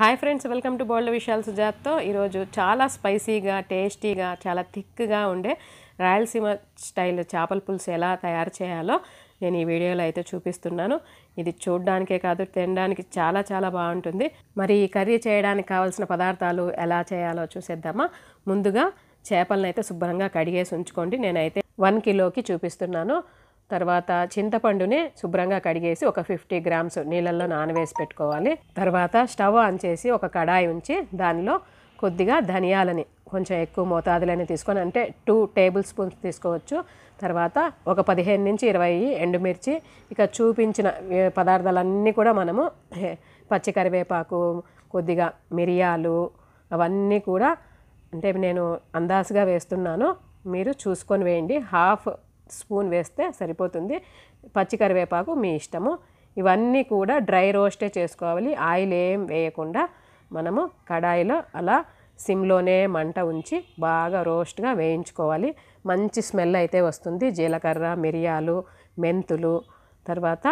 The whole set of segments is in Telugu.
hi friends welcome to bold విషయాల్ సుజాత్తో ఈరోజు చాలా స్పైసీగా టేస్టీగా చాలా థిక్గా ఉండే రాయలసీమ స్టైల్ చేపల పులుసు ఎలా తయారు చేయాలో నేను ఈ వీడియోలో అయితే చూపిస్తున్నాను ఇది చూడడానికే కాదు తినడానికి చాలా చాలా బాగుంటుంది మరి ఈ కర్రీ చేయడానికి కావాల్సిన పదార్థాలు ఎలా చేయాలో చూసేద్దామా ముందుగా చేపలను అయితే శుభ్రంగా కడిగేసి ఉంచుకోండి నేనైతే వన్ కిలోకి చూపిస్తున్నాను తర్వాత చింతపండుని శుభ్రంగా కడిగేసి ఒక ఫిఫ్టీ గ్రామ్స్ నీళ్ళల్లో నానవేసి పెట్టుకోవాలి తర్వాత స్టవ్ ఆన్ చేసి ఒక కడాయి ఉంచి దానిలో కొద్దిగా ధనియాలని కొంచెం ఎక్కువ మోతాదులని తీసుకొని అంటే టూ టేబుల్ స్పూన్స్ తీసుకోవచ్చు తర్వాత ఒక పదిహేను నుంచి ఇరవై ఎండుమిర్చి ఇక చూపించిన పదార్థాలన్నీ కూడా మనము పచ్చి కరివేపాకు కొద్దిగా మిరియాలు అవన్నీ కూడా అంటే నేను అందాసుగా వేస్తున్నాను మీరు చూసుకొని వేయండి హాఫ్ స్పూన్ వేస్తే సరిపోతుంది పచ్చికరివేపాకు మీ ఇష్టము ఇవన్నీ కూడా డ్రై రోస్టే చేసుకోవాలి ఆయిల్ ఏం వేయకుండా మనము కడాయిలో అలా సిమ్లోనే మంట ఉంచి బాగా రోస్ట్గా వేయించుకోవాలి మంచి స్మెల్ అయితే వస్తుంది జీలకర్ర మిరియాలు మెంతులు తర్వాత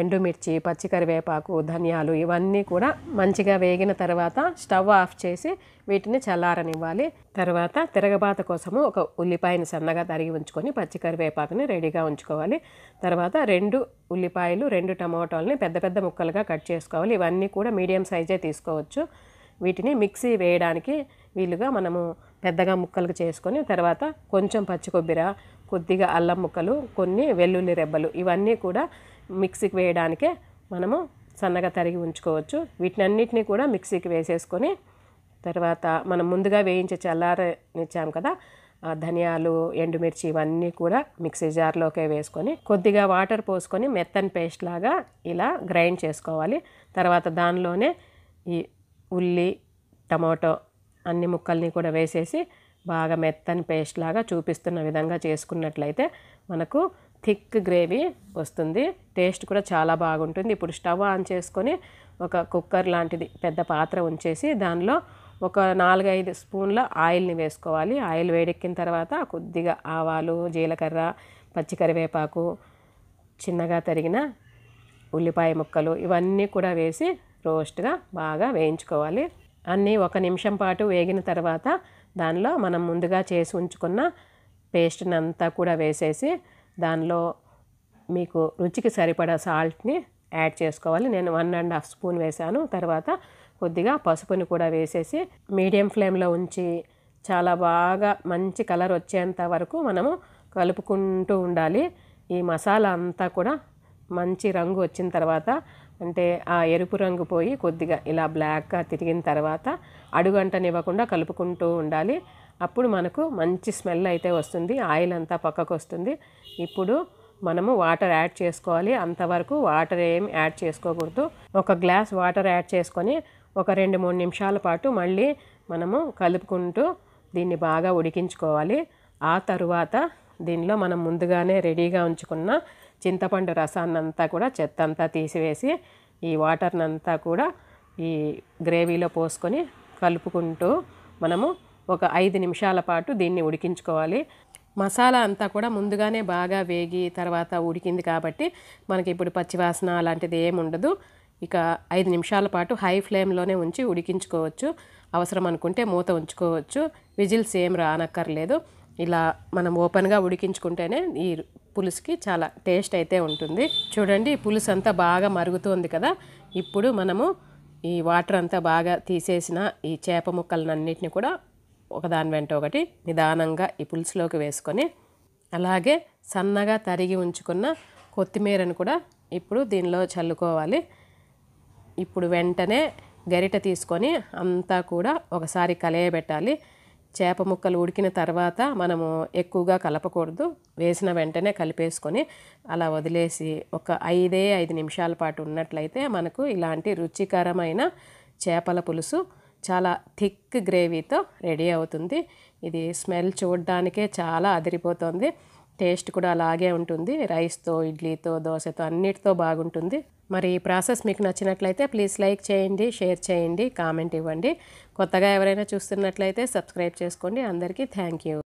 ఎండుమిర్చి పచ్చికరివేపాకు ధనియాలు ఇవన్నీ కూడా మంచిగా వేగిన తర్వాత స్టవ్ ఆఫ్ చేసి వీటిని చల్లారనివ్వాలి తర్వాత తిరగబాత కోసము ఒక ఉల్లిపాయని సన్నగా తరిగి ఉంచుకొని పచ్చికరివేపాకుని రెడీగా ఉంచుకోవాలి తర్వాత రెండు ఉల్లిపాయలు రెండు టమాటోలని పెద్ద పెద్ద ముక్కలుగా కట్ చేసుకోవాలి ఇవన్నీ కూడా మీడియం సైజే తీసుకోవచ్చు వీటిని మిక్సీ వేయడానికి వీలుగా మనము పెద్దగా ముక్కలు చేసుకొని తర్వాత కొంచెం పచ్చి కొబ్బరి కొద్దిగా అల్లం ముక్కలు కొన్ని వెల్లుల్లి రెబ్బలు ఇవన్నీ కూడా మిక్సీకి వేయడానికే మనము సన్నగా తరిగి ఉంచుకోవచ్చు వీటినన్నిటినీ కూడా మిక్సీకి వేసేసుకొని తర్వాత మనం ముందుగా వేయించే చల్లారనిచ్చాము కదా ధనియాలు ఎండుమిర్చి ఇవన్నీ కూడా మిక్సీ జార్లోకే వేసుకొని కొద్దిగా వాటర్ పోసుకొని మెత్తని పేస్ట్ లాగా ఇలా గ్రైండ్ చేసుకోవాలి తర్వాత దానిలోనే ఈ ఉల్లి టమాటో అన్ని ముక్కల్ని కూడా వేసేసి బాగా మెత్తని పేస్ట్ లాగా చూపిస్తున్న విధంగా చేసుకున్నట్లయితే మనకు థిక్ గ్రేవీ వస్తుంది టేస్ట్ కూడా చాలా బాగుంటుంది ఇప్పుడు స్టవ్ ఆన్ చేసుకొని ఒక కుక్కర్ లాంటిది పెద్ద పాత్ర ఉంచేసి దానిలో ఒక నాలుగైదు స్పూన్ల ఆయిల్ని వేసుకోవాలి ఆయిల్ వేడెక్కిన తర్వాత కొద్దిగా ఆవాలు జీలకర్ర పచ్చికరివేపాకు చిన్నగా తరిగిన ఉల్లిపాయ ముక్కలు ఇవన్నీ కూడా వేసి రోస్ట్గా బాగా వేయించుకోవాలి అన్నీ ఒక నిమిషం పాటు వేగిన తర్వాత దానిలో మనం ముందుగా చేసి ఉంచుకున్న పేస్ట్ని అంతా కూడా వేసేసి దానిలో మీకు రుచికి సరిపడా సాల్ట్ని యాడ్ చేసుకోవాలి నేను వన్ అండ్ హాఫ్ స్పూన్ వేశాను తర్వాత కొద్దిగా పసుపుని కూడా వేసేసి మీడియం ఫ్లేమ్లో ఉంచి చాలా బాగా మంచి కలర్ వచ్చేంత వరకు మనము కలుపుకుంటూ ఉండాలి ఈ మసాలా అంతా కూడా మంచి రంగు వచ్చిన తర్వాత అంటే ఆ ఎరుపు రంగు పోయి కొద్దిగా ఇలా బ్లాక్గా తిరిగిన తర్వాత అడుగంటనివ్వకుండా కలుపుకుంటూ ఉండాలి అప్పుడు మనకు మంచి స్మెల్ అయితే వస్తుంది ఆయిల్ అంతా పక్కకు వస్తుంది ఇప్పుడు మనము వాటర్ యాడ్ చేసుకోవాలి అంతవరకు వాటర్ ఏం యాడ్ చేసుకోకూడదు ఒక గ్లాస్ వాటర్ యాడ్ చేసుకొని ఒక రెండు మూడు నిమిషాల పాటు మళ్ళీ మనము కలుపుకుంటూ దీన్ని బాగా ఉడికించుకోవాలి ఆ తరువాత దీనిలో మనం ముందుగానే రెడీగా ఉంచుకున్న చింతపండు రసాన్నంతా కూడా చెత్త అంతా తీసివేసి ఈ వాటర్నంతా కూడా ఈ గ్రేవీలో పోసుకొని కలుపుకుంటూ మనము ఒక ఐదు నిమిషాల పాటు దీన్ని ఉడికించుకోవాలి మసాలా అంతా కూడా ముందుగానే బాగా వేగి తర్వాత ఉడికింది కాబట్టి మనకి ఇప్పుడు పచ్చివాసన అలాంటిది ఏమి ఉండదు ఇక ఐదు నిమిషాల పాటు హై ఫ్లేమ్లోనే ఉంచి ఉడికించుకోవచ్చు అవసరం అనుకుంటే మూత ఉంచుకోవచ్చు విజిల్స్ ఏం రానక్కర్లేదు ఇలా మనం ఓపెన్గా ఉడికించుకుంటేనే ఈ పులుసుకి చాలా టేస్ట్ అయితే ఉంటుంది చూడండి పులుసు అంతా బాగా మరుగుతుంది కదా ఇప్పుడు మనము ఈ వాటర్ అంతా బాగా తీసేసిన ఈ చేప అన్నిటిని కూడా ఒకదాని వెంట ఒకటి నిదానంగా ఈ పులుసులోకి వేసుకొని అలాగే సన్నగా తరిగి ఉంచుకున్న కొత్తిమీరను కూడా ఇప్పుడు దీనిలో చల్లుకోవాలి ఇప్పుడు వెంటనే గరిట తీసుకొని అంతా కూడా ఒకసారి కలయబెట్టాలి చేప ముక్కలు ఉడికిన తర్వాత మనము ఎక్కువగా కలపకూడదు వేసిన వెంటనే కలిపేసుకొని అలా వదిలేసి ఒక ఐదే ఐదు నిమిషాల పాటు ఉన్నట్లయితే మనకు ఇలాంటి రుచికరమైన చేపల పులుసు చాలా థిక్ గ్రేవీతో రెడీ అవుతుంది ఇది స్మెల్ చూడడానికే చాలా అదిరిపోతుంది టేస్ట్ కూడా అలాగే ఉంటుంది రైస్తో ఇడ్లీతో దోశతో అన్నిటితో బాగుంటుంది మరి ఈ ప్రాసెస్ మీకు నచ్చినట్లయితే ప్లీజ్ లైక్ చేయండి షేర్ చేయండి కామెంట్ ఇవ్వండి కొత్తగా ఎవరైనా చూస్తున్నట్లయితే సబ్స్క్రైబ్ చేసుకోండి అందరికీ థ్యాంక్ యూ